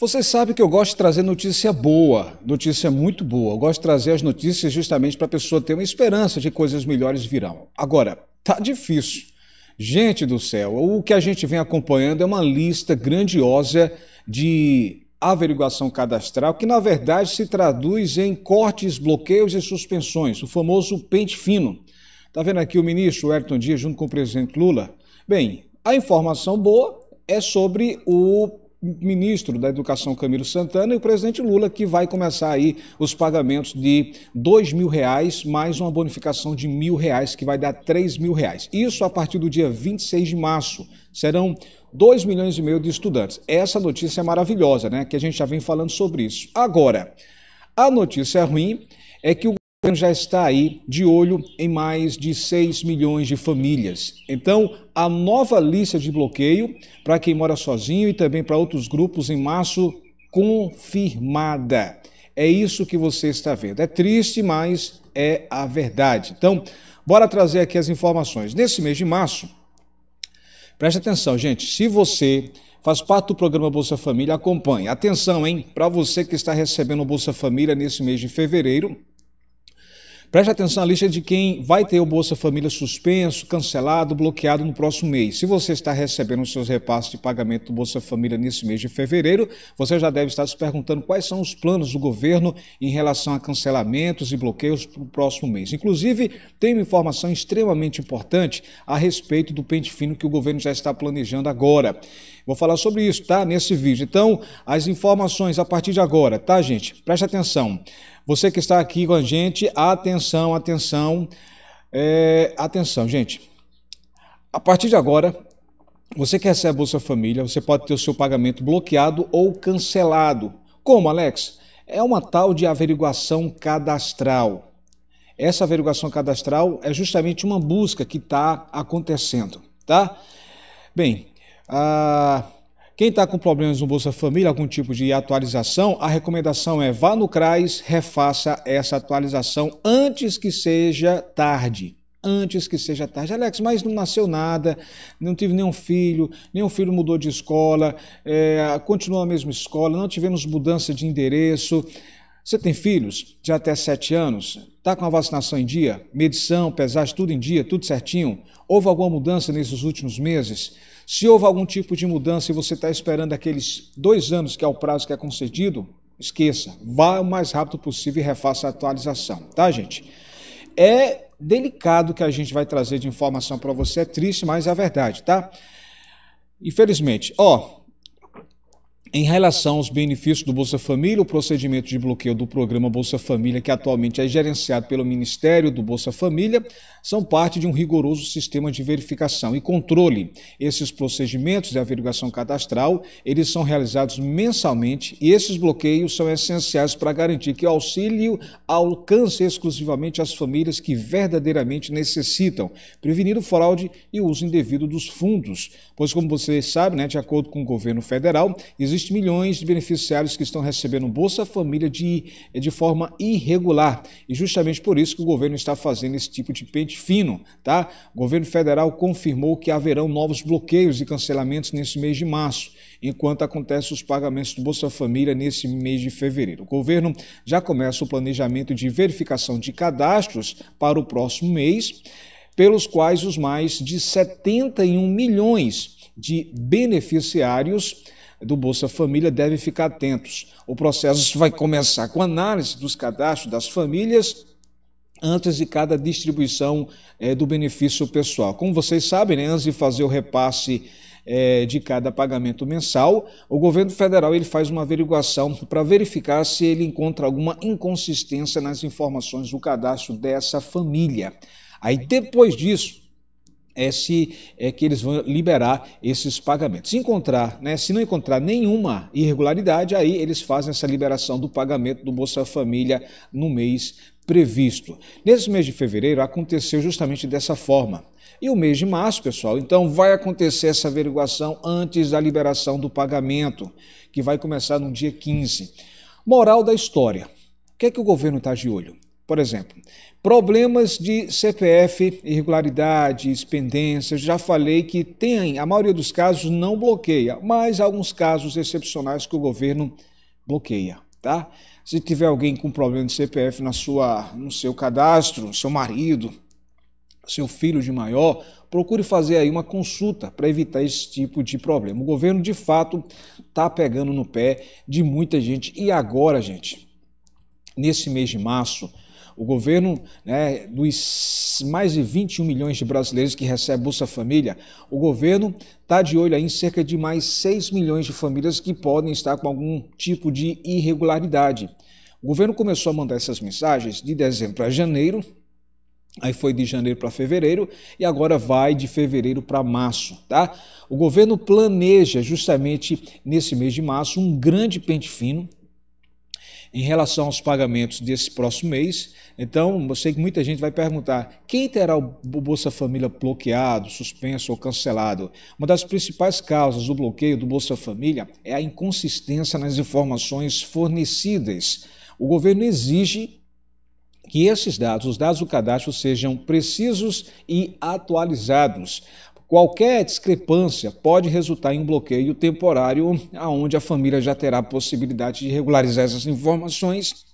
Você sabe que eu gosto de trazer notícia boa, notícia muito boa. Eu gosto de trazer as notícias justamente para a pessoa ter uma esperança de coisas melhores virão. Agora, tá difícil. Gente do céu, o que a gente vem acompanhando é uma lista grandiosa de averiguação cadastral, que na verdade se traduz em cortes, bloqueios e suspensões, o famoso pente fino. Tá vendo aqui o ministro Ayrton Dias junto com o presidente Lula? Bem, a informação boa é sobre o ministro da Educação Camilo Santana e o presidente Lula, que vai começar aí os pagamentos de dois mil reais, mais uma bonificação de mil reais, que vai dar três mil reais. Isso a partir do dia 26 de março. Serão 2 milhões e meio de estudantes. Essa notícia é maravilhosa, né? Que a gente já vem falando sobre isso. Agora, a notícia ruim é que o já está aí de olho em mais de 6 milhões de famílias. Então, a nova lista de bloqueio para quem mora sozinho e também para outros grupos em março confirmada. É isso que você está vendo. É triste, mas é a verdade. Então, bora trazer aqui as informações. Nesse mês de março, preste atenção, gente. Se você faz parte do programa Bolsa Família, acompanhe. Atenção, hein? Para você que está recebendo o Bolsa Família nesse mês de fevereiro, Preste atenção na lista de quem vai ter o Bolsa Família suspenso, cancelado, bloqueado no próximo mês. Se você está recebendo os seus repasses de pagamento do Bolsa Família nesse mês de fevereiro, você já deve estar se perguntando quais são os planos do governo em relação a cancelamentos e bloqueios para o próximo mês. Inclusive, tem uma informação extremamente importante a respeito do pente fino que o governo já está planejando agora. Vou falar sobre isso, tá? Nesse vídeo. Então, as informações a partir de agora, tá, gente? Preste atenção. Você que está aqui com a gente, atenção, atenção, é, atenção, gente. A partir de agora, você que recebe a Bolsa Família, você pode ter o seu pagamento bloqueado ou cancelado. Como, Alex? É uma tal de averiguação cadastral. Essa averiguação cadastral é justamente uma busca que está acontecendo, tá? Bem, ah, quem está com problemas no Bolsa Família, algum tipo de atualização, a recomendação é vá no CRAS, refaça essa atualização antes que seja tarde. Antes que seja tarde. Alex, mas não nasceu nada, não tive nenhum filho, nenhum filho mudou de escola, é, continua a mesma escola, não tivemos mudança de endereço. Você tem filhos de até 7 anos? Está com a vacinação em dia? Medição, pesagem, tudo em dia, tudo certinho? Houve alguma mudança nesses últimos meses? Se houve algum tipo de mudança e você está esperando aqueles dois anos, que é o prazo que é concedido, esqueça. Vá o mais rápido possível e refaça a atualização, tá, gente? É delicado que a gente vai trazer de informação para você, é triste, mas é a verdade, tá? Infelizmente. Ó, em relação aos benefícios do Bolsa Família, o procedimento de bloqueio do programa Bolsa Família, que atualmente é gerenciado pelo Ministério do Bolsa Família, são parte de um rigoroso sistema de verificação e controle. Esses procedimentos de averiguação cadastral, eles são realizados mensalmente e esses bloqueios são essenciais para garantir que o auxílio alcance exclusivamente as famílias que verdadeiramente necessitam, prevenindo fraude e uso indevido dos fundos. Pois, como vocês sabem, né, de acordo com o governo federal, existe existem milhões de beneficiários que estão recebendo Bolsa Família de, de forma irregular. E justamente por isso que o governo está fazendo esse tipo de pente fino. Tá? O governo federal confirmou que haverão novos bloqueios e cancelamentos nesse mês de março, enquanto acontecem os pagamentos do Bolsa Família nesse mês de fevereiro. O governo já começa o planejamento de verificação de cadastros para o próximo mês, pelos quais os mais de 71 milhões de beneficiários do Bolsa Família devem ficar atentos. O processo vai começar com análise dos cadastros das famílias antes de cada distribuição é, do benefício pessoal. Como vocês sabem, né, antes de fazer o repasse é, de cada pagamento mensal, o governo federal ele faz uma averiguação para verificar se ele encontra alguma inconsistência nas informações do cadastro dessa família. Aí depois disso, é se é que eles vão liberar esses pagamentos. Se encontrar, né, se não encontrar nenhuma irregularidade, aí eles fazem essa liberação do pagamento do Bolsa Família no mês previsto. Nesse mês de fevereiro aconteceu justamente dessa forma. E o mês de março, pessoal, então vai acontecer essa averiguação antes da liberação do pagamento, que vai começar no dia 15. Moral da história. O que é que o governo está de olho? Por exemplo, problemas de CPF, irregularidades, pendências, já falei que tem, a maioria dos casos não bloqueia, mas alguns casos excepcionais que o governo bloqueia, tá? Se tiver alguém com problema de CPF na sua, no seu cadastro, seu marido, seu filho de maior, procure fazer aí uma consulta para evitar esse tipo de problema. O governo, de fato, está pegando no pé de muita gente. E agora, gente, nesse mês de março, o governo né, dos mais de 21 milhões de brasileiros que recebem Bolsa Família, o governo está de olho em cerca de mais 6 milhões de famílias que podem estar com algum tipo de irregularidade. O governo começou a mandar essas mensagens de dezembro a janeiro, Aí foi de janeiro para fevereiro e agora vai de fevereiro para março, tá? O governo planeja justamente nesse mês de março um grande pente fino em relação aos pagamentos desse próximo mês. Então, eu sei que muita gente vai perguntar: quem terá o Bolsa Família bloqueado, suspenso ou cancelado? Uma das principais causas do bloqueio do Bolsa Família é a inconsistência nas informações fornecidas. O governo exige que esses dados, os dados do cadastro, sejam precisos e atualizados. Qualquer discrepância pode resultar em um bloqueio temporário, aonde a família já terá a possibilidade de regularizar essas informações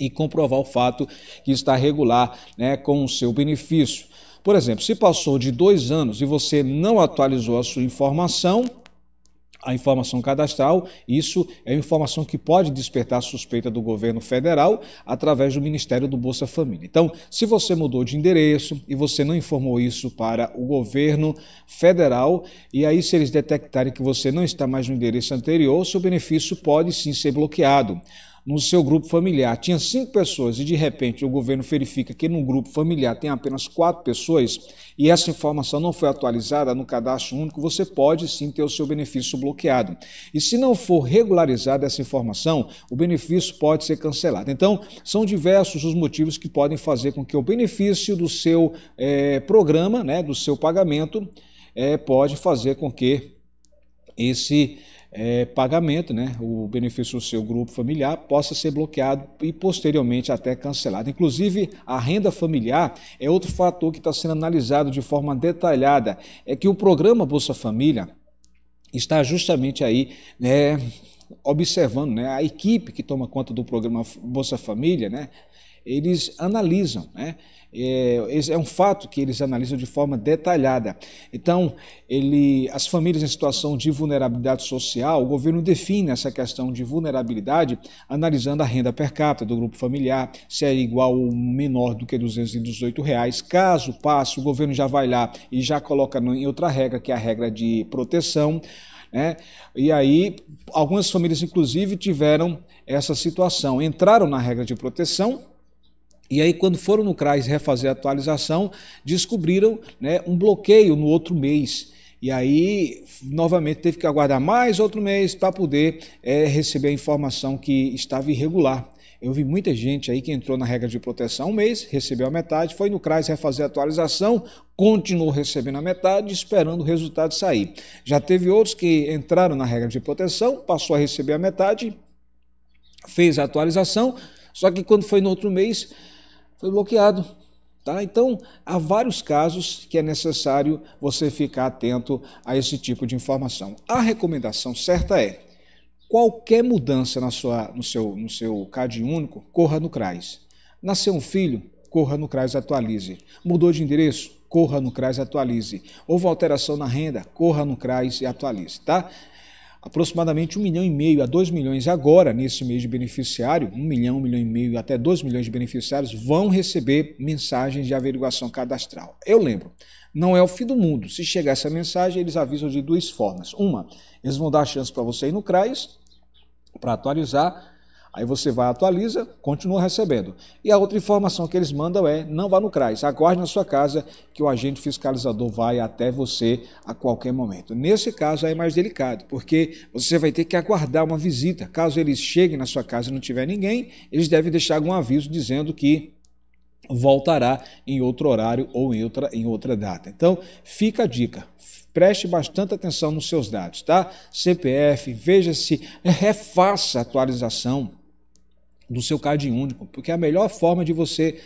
e comprovar o fato que está regular né, com o seu benefício. Por exemplo, se passou de dois anos e você não atualizou a sua informação, a informação cadastral. Isso é informação que pode despertar suspeita do governo federal através do Ministério do Bolsa Família. Então, se você mudou de endereço e você não informou isso para o governo federal, e aí se eles detectarem que você não está mais no endereço anterior, seu benefício pode sim ser bloqueado no seu grupo familiar tinha cinco pessoas e de repente o governo verifica que no grupo familiar tem apenas quatro pessoas e essa informação não foi atualizada no cadastro único, você pode sim ter o seu benefício bloqueado. E se não for regularizada essa informação, o benefício pode ser cancelado. Então, são diversos os motivos que podem fazer com que o benefício do seu é, programa, né, do seu pagamento, é, pode fazer com que esse é, pagamento, né, o benefício do seu grupo familiar, possa ser bloqueado e posteriormente até cancelado. Inclusive, a renda familiar é outro fator que está sendo analisado de forma detalhada. É que o programa Bolsa Família está justamente aí. Né, observando né, a equipe que toma conta do programa Bolsa Família, né, eles analisam, né? É, é, um fato que eles analisam de forma detalhada. Então, ele, as famílias em situação de vulnerabilidade social, o governo define essa questão de vulnerabilidade analisando a renda per capita do grupo familiar, se é igual ou menor do que R$ 218,00. Reais. Caso passe, o governo já vai lá e já coloca em outra regra, que é a regra de proteção. Né? E aí, algumas famílias, inclusive, tiveram essa situação. Entraram na regra de proteção, e aí, quando foram no CRAS refazer a atualização, descobriram né, um bloqueio no outro mês. E aí, novamente, teve que aguardar mais outro mês para poder é, receber a informação que estava irregular. Eu vi muita gente aí que entrou na regra de proteção um mês, recebeu a metade, foi no CRAS refazer a atualização, continuou recebendo a metade, esperando o resultado sair. Já teve outros que entraram na regra de proteção, passou a receber a metade, fez a atualização, só que quando foi no outro mês, foi bloqueado. Tá? Então, há vários casos que é necessário você ficar atento a esse tipo de informação. A recomendação certa é: qualquer mudança na sua, no, seu, no seu CAD único, corra no CRAS. Nasceu um filho, corra no CRAS atualize. Mudou de endereço? Corra no CRAS atualize. Houve alteração na renda? Corra no CRAS e atualize. Tá? aproximadamente 1 milhão e meio a 2 milhões agora, nesse mês de beneficiário, 1 milhão, 1 milhão e meio até 2 milhões de beneficiários vão receber mensagens de averiguação cadastral. Eu lembro, não é o fim do mundo. Se chegar essa mensagem, eles avisam de duas formas. Uma, eles vão dar a chance para você ir no CRAS para atualizar Aí você vai, atualiza, continua recebendo. E a outra informação que eles mandam é: não vá no CRAS, aguarde na sua casa que o agente fiscalizador vai até você a qualquer momento. Nesse caso é mais delicado, porque você vai ter que aguardar uma visita. Caso eles cheguem na sua casa e não tiver ninguém, eles devem deixar algum aviso dizendo que voltará em outro horário ou em outra, em outra data. Então, fica a dica. Preste bastante atenção nos seus dados, tá? CPF, veja se refaça é a atualização do seu card único, porque é a melhor forma de você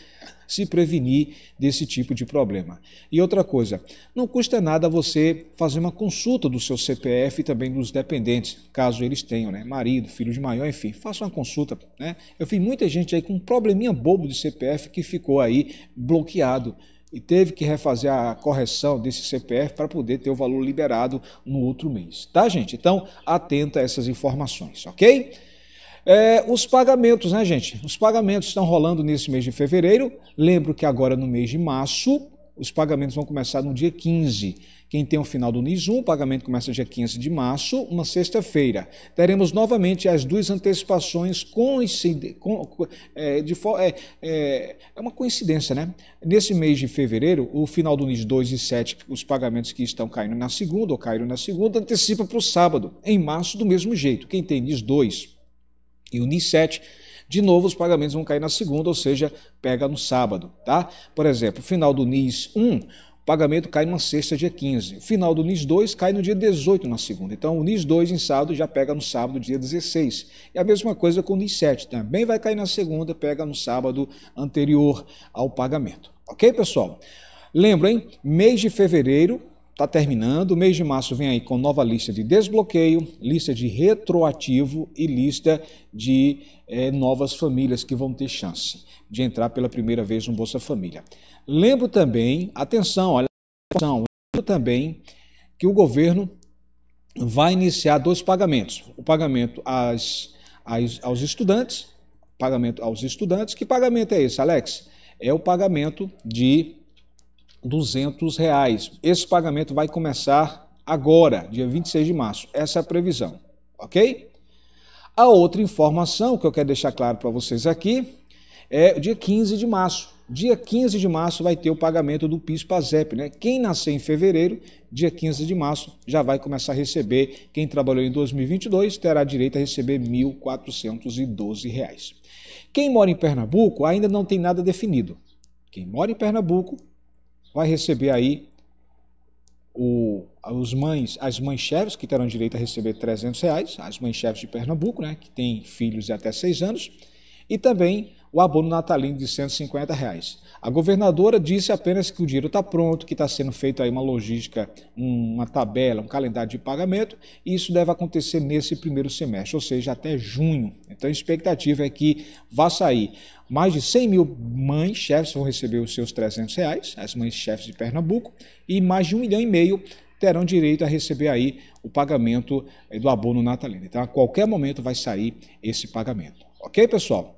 se prevenir desse tipo de problema. E outra coisa, não custa nada você fazer uma consulta do seu CPF e também dos dependentes, caso eles tenham, né? Marido, filho de maior, enfim, faça uma consulta, né? Eu vi muita gente aí com um probleminha bobo de CPF que ficou aí bloqueado e teve que refazer a correção desse CPF para poder ter o valor liberado no outro mês, tá, gente? Então, atenta a essas informações, ok? É, os pagamentos, né, gente? Os pagamentos estão rolando nesse mês de fevereiro. Lembro que agora no mês de março, os pagamentos vão começar no dia 15. Quem tem o final do NIS 1, o pagamento começa dia 15 de março, uma sexta-feira. Teremos novamente as duas antecipações coincidentes. Com, é, é, é, é, uma coincidência, né? Nesse mês de fevereiro, o final do NIS 2 e 7, os pagamentos que estão caindo na segunda ou caíram na segunda, antecipa para o sábado, em março, do mesmo jeito. Quem tem NIS 2 e o 7, De novo, os pagamentos vão cair na segunda, ou seja, pega no sábado, tá? Por exemplo, final do NIS 1, o pagamento cai numa sexta, dia 15. O final do NIS 2 cai no dia 18, na segunda. Então, o NIS 2 em sábado já pega no sábado, dia 16. E é a mesma coisa com o NIS 7, também vai cair na segunda, pega no sábado anterior ao pagamento. Ok, pessoal? Lembrem, Mês de fevereiro, está terminando. O mês de março vem aí com nova lista de desbloqueio, lista de retroativo e lista de é, novas famílias que vão ter chance de entrar pela primeira vez no Bolsa Família. Lembro também, atenção, olha, atenção, lembro também que o governo vai iniciar dois pagamentos: o pagamento às, às, aos estudantes, pagamento aos estudantes. Que pagamento é esse, Alex? É o pagamento de 200 reais. Esse pagamento vai começar agora, dia 26 de março. Essa é a previsão, ok? A outra informação que eu quero deixar claro para vocês aqui é o dia 15 de março. Dia 15 de março vai ter o pagamento do PIS-PASEP, né? Quem nasceu em fevereiro, dia 15 de março, já vai começar a receber. Quem trabalhou em 2022 terá direito a receber R$ 1.412. Quem mora em Pernambuco ainda não tem nada definido. Quem mora em Pernambuco vai receber aí o, os mães, as mães chefes que terão direito a receber 300 reais, as mães chefes de Pernambuco, né, que têm filhos de até 6 anos, e também o abono natalino de 150 reais. A governadora disse apenas que o dinheiro está pronto, que está sendo feita aí uma logística, uma tabela, um calendário de pagamento, e isso deve acontecer nesse primeiro semestre, ou seja, até junho. Então a expectativa é que vá sair mais de 100 mil mães chefes vão receber os seus 300 reais, as mães chefes de Pernambuco, e mais de um milhão e meio terão direito a receber aí o pagamento eh, do abono natalino. Então, a qualquer momento vai sair esse pagamento. Ok, pessoal?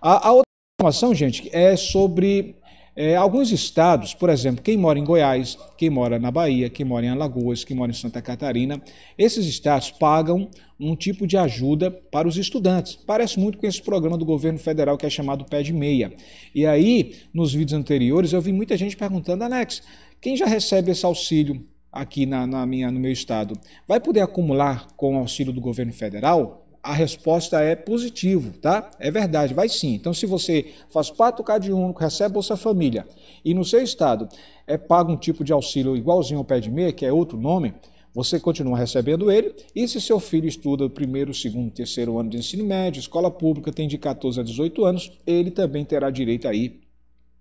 A, a outra informação, gente, é sobre é, alguns estados, por exemplo, quem mora em Goiás, quem mora na Bahia, quem mora em Alagoas, quem mora em Santa Catarina, esses estados pagam um tipo de ajuda para os estudantes. Parece muito com esse programa do governo federal que é chamado Pé de Meia. E aí, nos vídeos anteriores, eu vi muita gente perguntando, Alex, quem já recebe esse auxílio aqui na, na minha, no meu estado vai poder acumular com o auxílio do governo federal? a resposta é positivo, tá? É verdade, vai sim. Então, se você faz parte do Cade Único, recebe Bolsa Família e no seu estado é pago um tipo de auxílio igualzinho ao pé de meia, que é outro nome, você continua recebendo ele. E se seu filho estuda o primeiro, segundo, terceiro ano de ensino médio, escola pública, tem de 14 a 18 anos, ele também terá direito aí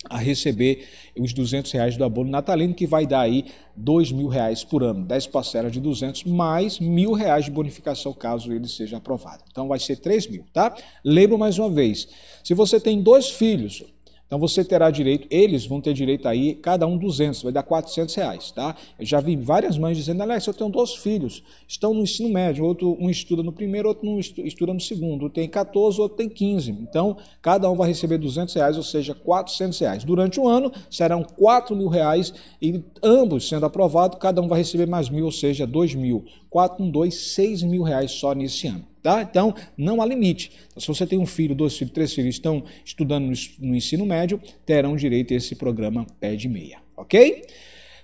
a receber os 200 reais do abono natalino, que vai dar aí 2 mil reais por ano, 10 parcelas de 200, mais mil reais de bonificação caso ele seja aprovado. Então vai ser 3 mil, tá? Lembro mais uma vez, se você tem dois filhos, então você terá direito, eles vão ter direito aí, cada um 200, vai dar 400 reais, tá? Eu já vi várias mães dizendo, aliás, eu tenho dois filhos, estão no ensino médio, outro um estuda no primeiro, outro um estuda no segundo, tem 14, outro tem 15. Então, cada um vai receber 200 reais, ou seja, 400 reais. Durante o um ano, serão 4 mil reais e ambos sendo aprovados, cada um vai receber mais mil, ou seja, 2 mil. 2, 6 mil reais só nesse ano. Tá? Então, não há limite. Então, se você tem um filho, dois filhos, três filhos estão estudando no ensino médio, terão direito a esse programa pé de meia. Ok?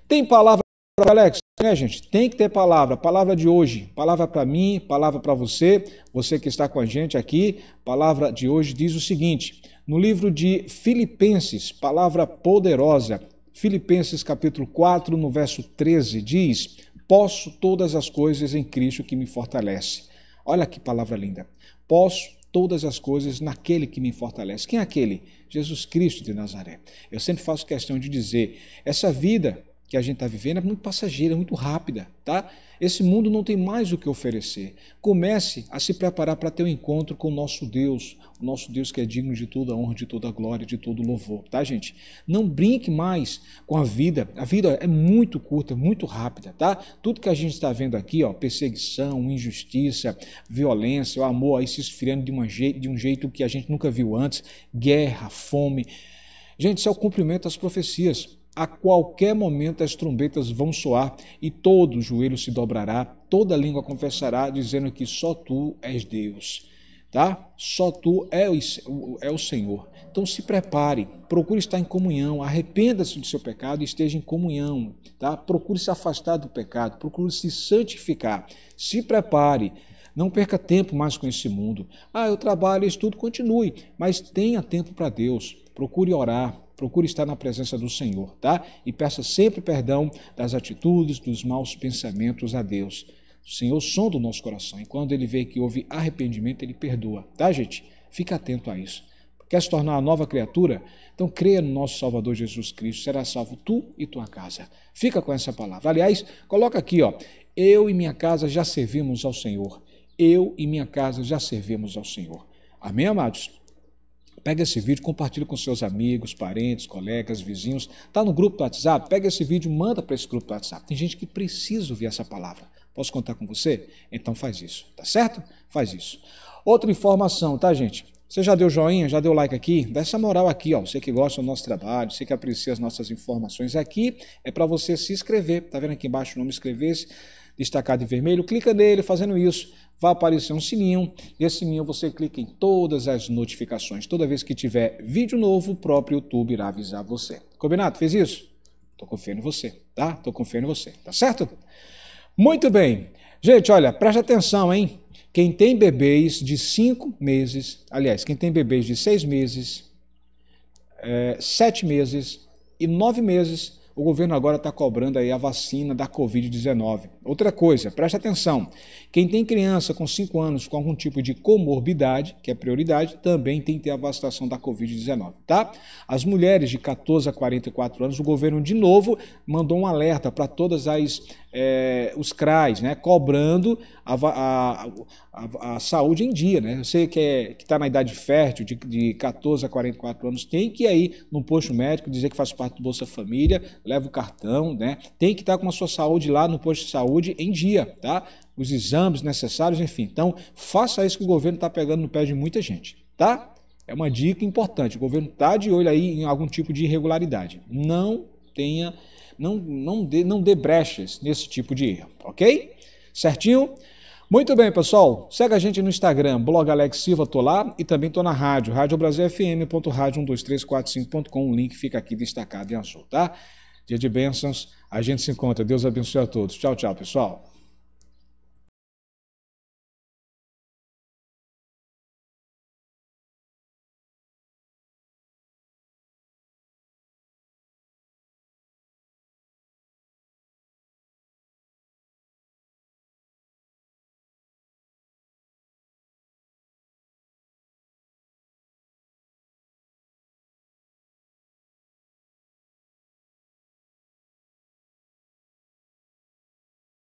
Tem palavra para Alex? É, gente, tem que ter palavra. Palavra de hoje, palavra para mim, palavra para você, você que está com a gente aqui. Palavra de hoje diz o seguinte: no livro de Filipenses, palavra poderosa, Filipenses capítulo 4, no verso 13, diz: Posso todas as coisas em Cristo que me fortalece. Olha que palavra linda. Posso todas as coisas naquele que me fortalece. Quem é aquele? Jesus Cristo de Nazaré. Eu sempre faço questão de dizer: essa vida que a gente está vivendo é muito passageira, é muito rápida, tá? Esse mundo não tem mais o que oferecer. Comece a se preparar para ter um encontro com o nosso Deus, o nosso Deus que é digno de toda a honra, de toda a glória, de todo o louvor, tá, gente? Não brinque mais com a vida. A vida é muito curta, muito rápida, tá? Tudo que a gente está vendo aqui, ó, perseguição, injustiça, violência, o amor aí se esfriando de, uma je de um jeito que a gente nunca viu antes, guerra, fome. Gente, isso é o cumprimento das profecias a qualquer momento as trombetas vão soar e todo o joelho se dobrará, toda língua confessará, dizendo que só tu és Deus. Tá? Só tu és o, é o Senhor. Então se prepare, procure estar em comunhão, arrependa-se do seu pecado e esteja em comunhão, tá? Procure se afastar do pecado, procure se santificar. Se prepare. Não perca tempo mais com esse mundo. Ah, eu trabalho, estudo, continue, mas tenha tempo para Deus. Procure orar, Procure estar na presença do Senhor, tá? E peça sempre perdão das atitudes, dos maus pensamentos a Deus. O Senhor sonda o nosso coração e quando ele vê que houve arrependimento, ele perdoa, tá, gente? Fica atento a isso. Quer se tornar uma nova criatura? Então creia no nosso Salvador Jesus Cristo, será salvo tu e tua casa. Fica com essa palavra. Aliás, coloca aqui, ó, eu e minha casa já servimos ao Senhor. Eu e minha casa já servimos ao Senhor. Amém, amados? Pega esse vídeo, compartilha com seus amigos, parentes, colegas, vizinhos. Tá no grupo do WhatsApp? Pega esse vídeo, manda para esse grupo do WhatsApp. Tem gente que precisa ouvir essa palavra. Posso contar com você? Então faz isso, tá certo? Faz isso. Outra informação, tá, gente? Você já deu joinha, já deu like aqui? Dá essa moral aqui, ó. Você que gosta do nosso trabalho, você que aprecia as nossas informações aqui, é para você se inscrever. Tá vendo aqui embaixo o nome inscrever-se? destacado em vermelho, clica nele, fazendo isso, vai aparecer um sininho, e esse sininho você clica em todas as notificações. Toda vez que tiver vídeo novo, o próprio YouTube irá avisar você. Combinado? Fez isso? Tô confiando em você, tá? Tô confiando em você, tá certo? Muito bem. Gente, olha, preste atenção, hein? Quem tem bebês de 5 meses, aliás, quem tem bebês de 6 meses, 7 é, meses e 9 meses, o governo agora está cobrando aí a vacina da Covid-19. Outra coisa, preste atenção: quem tem criança com 5 anos com algum tipo de comorbidade, que é prioridade, também tem que ter a vacinação da Covid-19, tá? As mulheres de 14 a 44 anos, o governo de novo mandou um alerta para todas as é, os CRAs, né, cobrando a, a, a, a, saúde em dia, né? Você que é, está na idade fértil, de, de 14 a 44 anos, tem que ir aí no posto médico dizer que faz parte do Bolsa Família, leva o cartão, né? Tem que estar tá com a sua saúde lá no posto de saúde saúde em dia, tá? Os exames necessários, enfim. Então, faça isso que o governo está pegando no pé de muita gente, tá? É uma dica importante. O governo está de olho aí em algum tipo de irregularidade. Não tenha, não, não, dê, não dê brechas nesse tipo de erro, ok? Certinho? Muito bem, pessoal. Segue a gente no Instagram, blog Alex Silva, tô lá, e também tô na rádio, radiobrasilfm.radio12345.com, o link fica aqui destacado em azul, tá? Dia de bênçãos, a gente se encontra. Deus abençoe a todos. Tchau, tchau, pessoal.